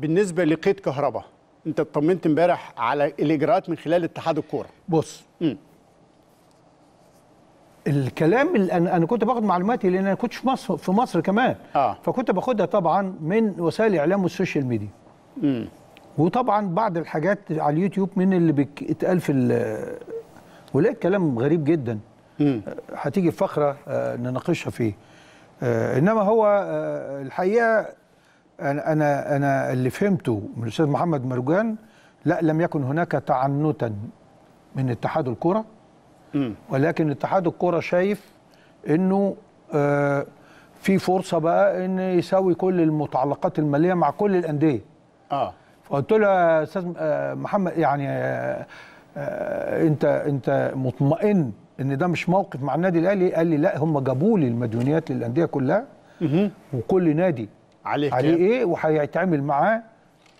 بالنسبه لقيد كهرباء انت اطمنت امبارح على الاجراءات من خلال اتحاد الكوره بص م. الكلام اللي انا انا كنت باخد معلوماتي لان انا كنت في مصر في مصر كمان آه. فكنت باخدها طبعا من وسائل الاعلام والسوشيال ميديا م. وطبعا بعض الحاجات على اليوتيوب من اللي بيتقال في ولقيت كلام غريب جدا آه، هتيجي فقره آه، نناقشها فيه آه، انما هو الحقيقه انا انا انا اللي فهمته من الاستاذ محمد مرجان لا لم يكن هناك تعنتا من اتحاد الكره ولكن اتحاد الكره شايف انه آه في فرصه بقى ان يساوي كل المتعلقات الماليه مع كل الانديه اه فقلت له يا استاذ آه، محمد يعني آه،, آه انت انت مطمئن ان ده مش موقف مع النادي الاهلي قال لي لا هم جابوا لي المديونيات للانديه كلها وكل نادي عليه, عليه ايه وهيتعامل معاه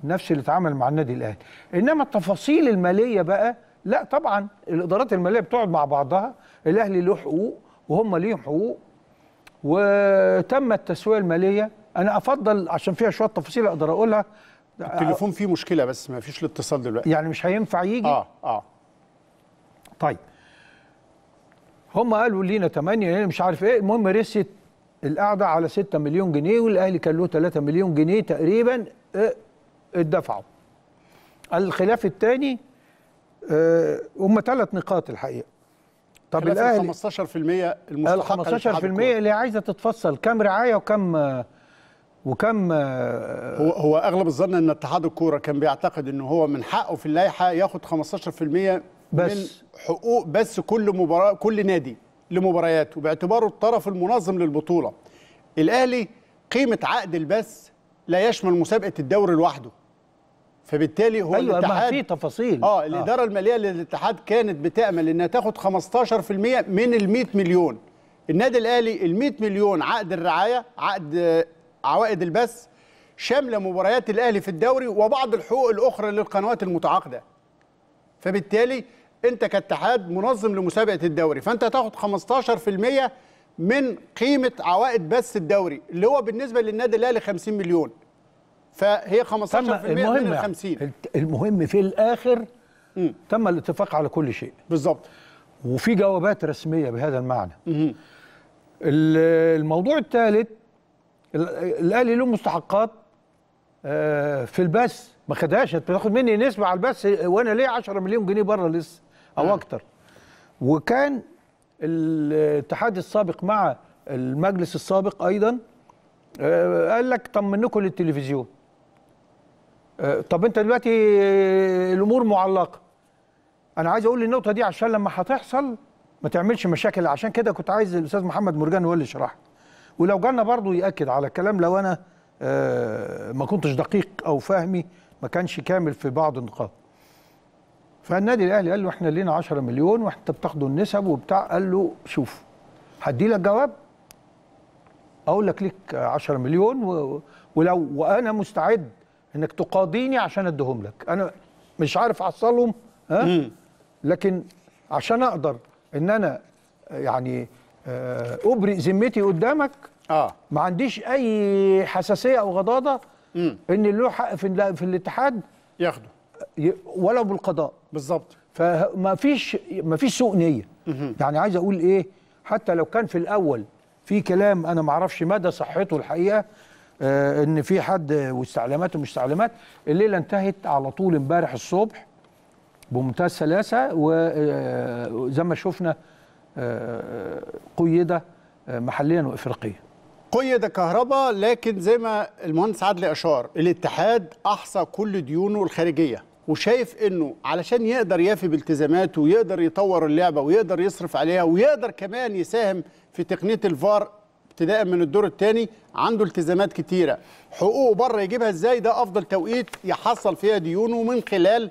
نفس اللي اتعامل مع النادي الاهلي انما التفاصيل الماليه بقى لا طبعا الادارات الماليه بتقعد مع بعضها الاهلي له حقوق وهم ليهم حقوق وتم التسويه الماليه انا افضل عشان فيها شويه تفاصيل اقدر اقولها التليفون فيه مشكله بس ما فيش الاتصال دلوقتي يعني مش هينفع يجي اه اه طيب هم قالوا لينا 8 مش عارف ايه المهم ريست القعده على 6 مليون جنيه والاهلي كان له 3 مليون جنيه تقريبا آه، اتدفعوا الخلاف الثاني آه، هم ثلاث نقاط الحقيقه طب الاهلي 15% المستحق ال 15% اللي عايزه تتفصل كام رعايه وكم وكم آه، هو هو اغلب الظن ان اتحاد الكوره كان بيعتقد ان هو من حقه في اللائحه ياخد 15% بس من حقوق بس كل مباراه كل نادي لمبارياته باعتباره الطرف المنظم للبطوله الاهلي قيمه عقد البث لا يشمل مسابقه الدوري لوحده فبالتالي هو أيوة الاتحاد في تفاصيل اه الاداره آه. الماليه للاتحاد كانت بتامل انها تاخد 15% من ال 100 مليون النادي الاهلي ال 100 مليون عقد الرعايه عقد آه، عوائد البث شامله مباريات الاهلي في الدوري وبعض الحقوق الاخرى للقنوات المتعاقده فبالتالي انت كاتحاد منظم لمسابقه الدوري فانت هتاخد 15% من قيمه عوائد بث الدوري اللي هو بالنسبه للنادي الاهلي 50 مليون فهي 15% من ال 50 المهم في الاخر مم. تم الاتفاق على كل شيء بالظبط وفي جوابات رسميه بهذا المعنى مم. الموضوع الثالث الاهلي له مستحقات آه، في البث ما خدهاش بتاخد مني نسبه على البث وانا ليه 10 مليون جنيه بره لسه او نعم. اكتر وكان الاتحاد السابق مع المجلس السابق ايضا آه، قال لك طمنكم للتلفزيون آه، طب انت دلوقتي آه، الامور معلقه انا عايز اقول النقطه دي عشان لما هتحصل ما تعملش مشاكل عشان كده كنت عايز الاستاذ محمد مرجان هو اللي شرح ولو جالنا برضه ياكد على الكلام لو انا ما كنتش دقيق او فهمي ما كانش كامل في بعض النقاط فالنادي الاهلي قال له احنا لينا 10 مليون وانت بتاخدوا النسب وبتاع قال له شوف هدي لك جواب اقول لك ليك 10 مليون و... ولو وانا مستعد انك تقاضيني عشان اديهم لك انا مش عارف احصلهم ها لكن عشان اقدر ان انا يعني آه، ابرئ ذمتي قدامك اه ما عنديش اي حساسيه او غضاضه مم. ان له حق في, في الاتحاد ياخده ولو بالقضاء بالظبط فما فيش ما فيش سوء نيه يعني عايز اقول ايه حتى لو كان في الاول في كلام انا ما اعرفش مدى صحته الحقيقه آه ان في حد واستعلامات ومش استعلامات الليله انتهت على طول امبارح الصبح بمنتهى السلاسه وزي آه، آه، ما شفنا آه, آه، قيده محليا وافريقيا قيد كهرباء لكن زي ما المهندس عدلي اشار الاتحاد احصى كل ديونه الخارجيه وشايف انه علشان يقدر يفي بالتزاماته ويقدر يطور اللعبه ويقدر يصرف عليها ويقدر كمان يساهم في تقنيه الفار ابتداء من الدور الثاني عنده التزامات كتيره حقوقه بره يجيبها ازاي ده افضل توقيت يحصل فيها ديونه من خلال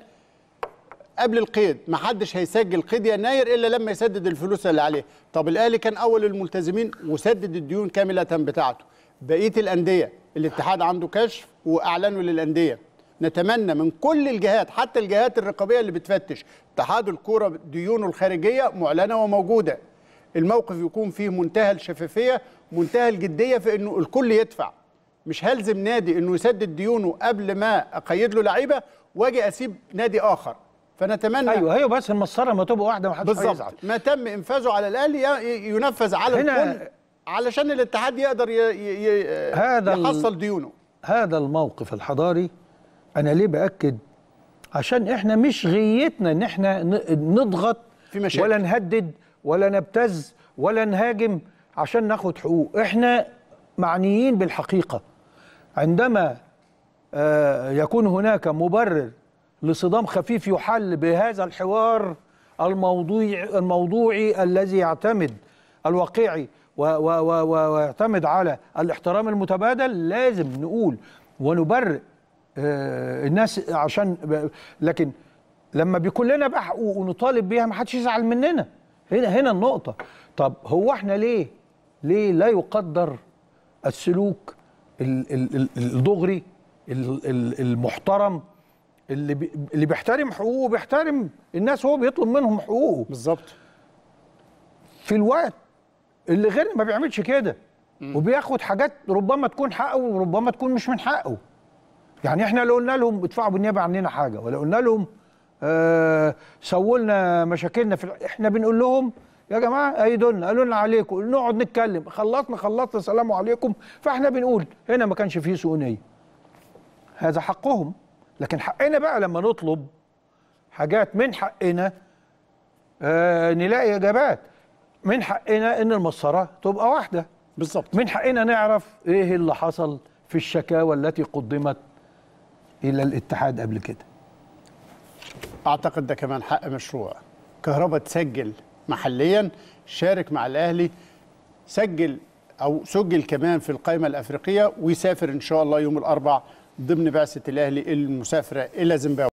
قبل القيد ما حدش هيسجل قيد يناير الا لما يسدد الفلوس اللي عليه طب الاهلي كان اول الملتزمين وسدد الديون كامله بتاعته بقيه الانديه الاتحاد عنده كشف واعلنوا للانديه نتمنى من كل الجهات حتى الجهات الرقابيه اللي بتفتش اتحاد الكوره ديونه الخارجيه معلنه وموجوده الموقف يكون فيه منتهى الشفافيه منتهى الجديه في انه الكل يدفع مش هلزم نادي انه يسدد ديونه قبل ما اقيد له لعيبه واجي اسيب نادي اخر فنتمنى ايوه ايوه بس المسطره ما تبقى واحده ما حدش بالظبط ما تم انفاذه على الاهلي ينفذ على الكل علشان الاتحاد يقدر ي... ي... ي... هذا يحصل ديونه هذا الموقف الحضاري انا ليه باكد عشان احنا مش غيتنا ان احنا نضغط في مشاكل. ولا نهدد ولا نبتز ولا نهاجم عشان ناخد حقوق احنا معنيين بالحقيقه عندما آه، يكون هناك مبرر لصدام خفيف يحل بهذا الحوار الموضوعي الموضوعي الذي يعتمد الواقعي ويعتمد على الاحترام المتبادل لازم نقول ونبرئ آه، الناس عشان لكن لما بيكون لنا بقى حقوق ونطالب بيها ما حدش يزعل مننا هنا هنا النقطه طب هو احنا ليه ليه لا يقدر السلوك الدغري المحترم اللي اللي بيحترم حقوقه بيحترم الناس هو بيطلب منهم حقوقه بالظبط في الوقت اللي غيرنا ما بيعملش كده وبياخد حاجات ربما تكون حقه وربما تكون مش من حقه يعني احنا لو قلنا لهم ادفعوا بالنيابه عننا حاجه ولا قلنا لهم آه سووا لنا مشاكلنا في احنا بنقول لهم يا جماعه ايدونا قالوا لنا عليكم نقعد نتكلم خلصنا خلصنا السلام عليكم فاحنا بنقول هنا ما كانش فيه نيه هذا حقهم لكن حقنا بقى لما نطلب حاجات من حقنا آه نلاقي اجابات من حقنا ان المسطره تبقى واحده بالظبط من حقنا نعرف ايه اللي حصل في الشكاوى التي قدمت الى الاتحاد قبل كده اعتقد ده كمان حق مشروع كهربا تسجل محليا شارك مع الاهلي سجل او سجل كمان في القائمه الافريقيه ويسافر ان شاء الله يوم الاربع ضمن بعثه الاهلي المسافره الى زيمبابوي